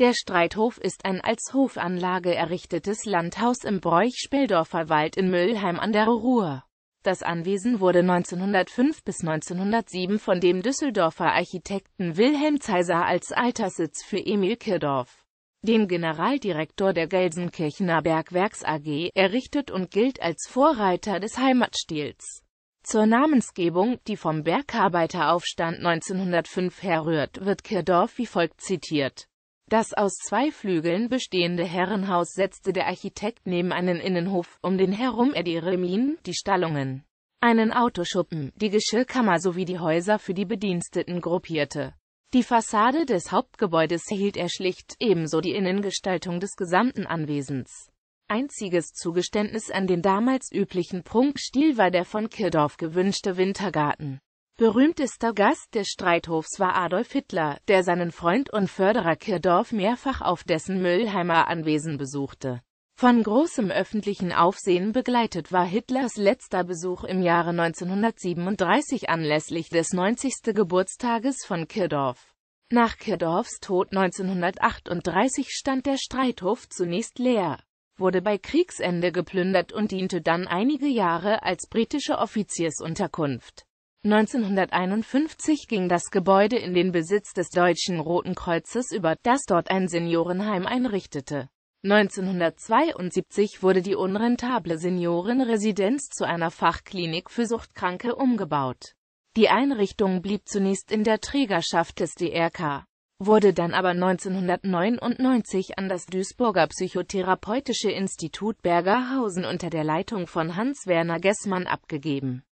Der Streithof ist ein als Hofanlage errichtetes Landhaus im Broich-Speldorfer Wald in Müllheim an der Ruhr. Das Anwesen wurde 1905 bis 1907 von dem Düsseldorfer Architekten Wilhelm Zeiser als Alterssitz für Emil Kirdorf, dem Generaldirektor der Gelsenkirchener Bergwerks AG, errichtet und gilt als Vorreiter des Heimatstils. Zur Namensgebung, die vom Bergarbeiteraufstand 1905 herrührt, wird Kirdorf wie folgt zitiert. Das aus zwei Flügeln bestehende Herrenhaus setzte der Architekt neben einen Innenhof, um den herum er die Reminen, die Stallungen, einen Autoschuppen, die Geschirrkammer sowie die Häuser für die Bediensteten gruppierte. Die Fassade des Hauptgebäudes hielt er schlicht, ebenso die Innengestaltung des gesamten Anwesens. Einziges Zugeständnis an den damals üblichen Prunkstil war der von Kirdorf gewünschte Wintergarten. Berühmtester Gast des Streithofs war Adolf Hitler, der seinen Freund und Förderer Kirdorf mehrfach auf dessen Müllheimer Anwesen besuchte. Von großem öffentlichen Aufsehen begleitet war Hitlers letzter Besuch im Jahre 1937 anlässlich des 90. Geburtstages von Kirdorf. Nach Kirdorfs Tod 1938 stand der Streithof zunächst leer, wurde bei Kriegsende geplündert und diente dann einige Jahre als britische Offiziersunterkunft. 1951 ging das Gebäude in den Besitz des Deutschen Roten Kreuzes über, das dort ein Seniorenheim einrichtete. 1972 wurde die unrentable Seniorenresidenz zu einer Fachklinik für Suchtkranke umgebaut. Die Einrichtung blieb zunächst in der Trägerschaft des DRK, wurde dann aber 1999 an das Duisburger Psychotherapeutische Institut Bergerhausen unter der Leitung von Hans-Werner Gessmann abgegeben.